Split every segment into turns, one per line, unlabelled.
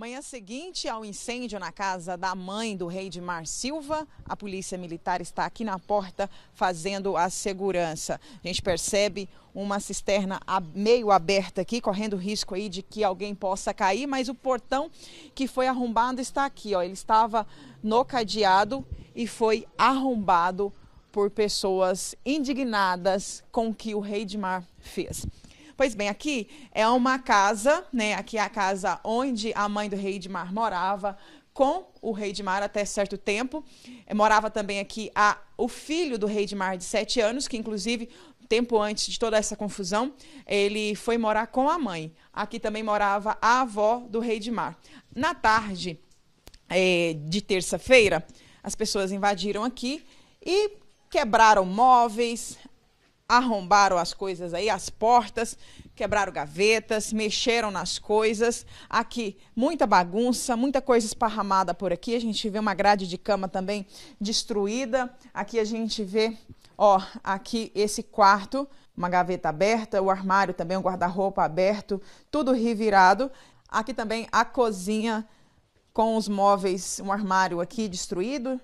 Manhã seguinte ao incêndio na casa da mãe do rei de Mar Silva, a polícia militar está aqui na porta fazendo a segurança. A gente percebe uma cisterna meio aberta aqui, correndo risco aí de que alguém possa cair, mas o portão que foi arrombado está aqui, ó. Ele estava no cadeado e foi arrombado por pessoas indignadas com o que o rei de Mar fez. Pois bem, aqui é uma casa, né? Aqui é a casa onde a mãe do rei de Mar morava com o rei de Mar até certo tempo. É, morava também aqui a, o filho do rei de Mar de sete anos, que inclusive tempo antes de toda essa confusão, ele foi morar com a mãe. Aqui também morava a avó do rei de Mar. Na tarde é, de terça-feira, as pessoas invadiram aqui e quebraram móveis, arrombaram as coisas aí, as portas, quebraram gavetas, mexeram nas coisas. Aqui, muita bagunça, muita coisa esparramada por aqui. A gente vê uma grade de cama também destruída. Aqui a gente vê, ó, aqui esse quarto, uma gaveta aberta, o armário também, o guarda-roupa aberto, tudo revirado. Aqui também a cozinha com os móveis, um armário aqui destruído,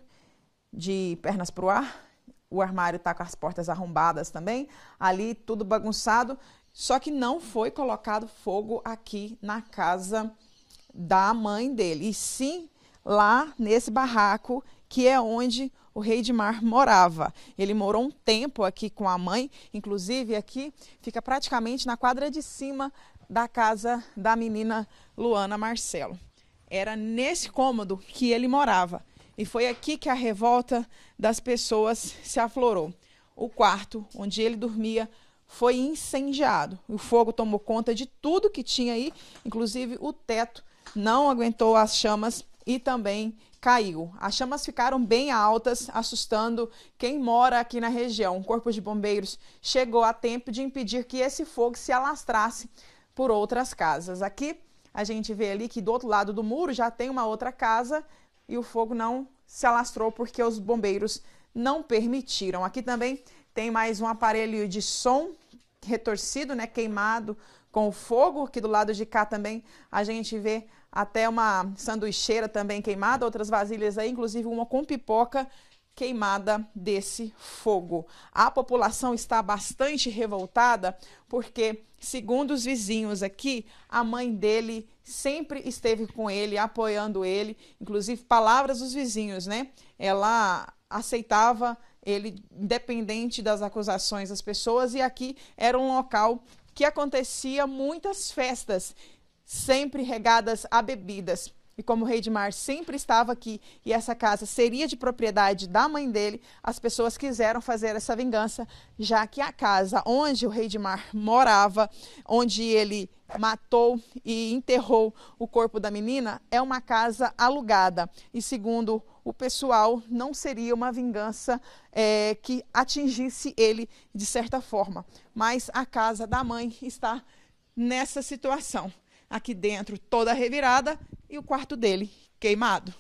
de pernas para o ar o armário está com as portas arrombadas também, ali tudo bagunçado. Só que não foi colocado fogo aqui na casa da mãe dele, e sim lá nesse barraco que é onde o rei de mar morava. Ele morou um tempo aqui com a mãe, inclusive aqui fica praticamente na quadra de cima da casa da menina Luana Marcelo. Era nesse cômodo que ele morava. E foi aqui que a revolta das pessoas se aflorou. O quarto onde ele dormia foi incendiado. O fogo tomou conta de tudo que tinha aí, inclusive o teto não aguentou as chamas e também caiu. As chamas ficaram bem altas, assustando quem mora aqui na região. O Corpo de Bombeiros chegou a tempo de impedir que esse fogo se alastrasse por outras casas. Aqui a gente vê ali que do outro lado do muro já tem uma outra casa e o fogo não se alastrou porque os bombeiros não permitiram. Aqui também tem mais um aparelho de som retorcido, né, queimado com o fogo. Aqui do lado de cá também a gente vê até uma sanduicheira também queimada, outras vasilhas aí, inclusive uma com pipoca queimada desse fogo. A população está bastante revoltada porque, segundo os vizinhos aqui, a mãe dele sempre esteve com ele, apoiando ele, inclusive palavras dos vizinhos, né? Ela aceitava ele independente das acusações das pessoas e aqui era um local que acontecia muitas festas, sempre regadas a bebidas. E como o rei de mar sempre estava aqui e essa casa seria de propriedade da mãe dele, as pessoas quiseram fazer essa vingança, já que a casa onde o rei de mar morava, onde ele matou e enterrou o corpo da menina, é uma casa alugada. E segundo o pessoal, não seria uma vingança é, que atingisse ele de certa forma. Mas a casa da mãe está nessa situação aqui dentro toda revirada e o quarto dele queimado.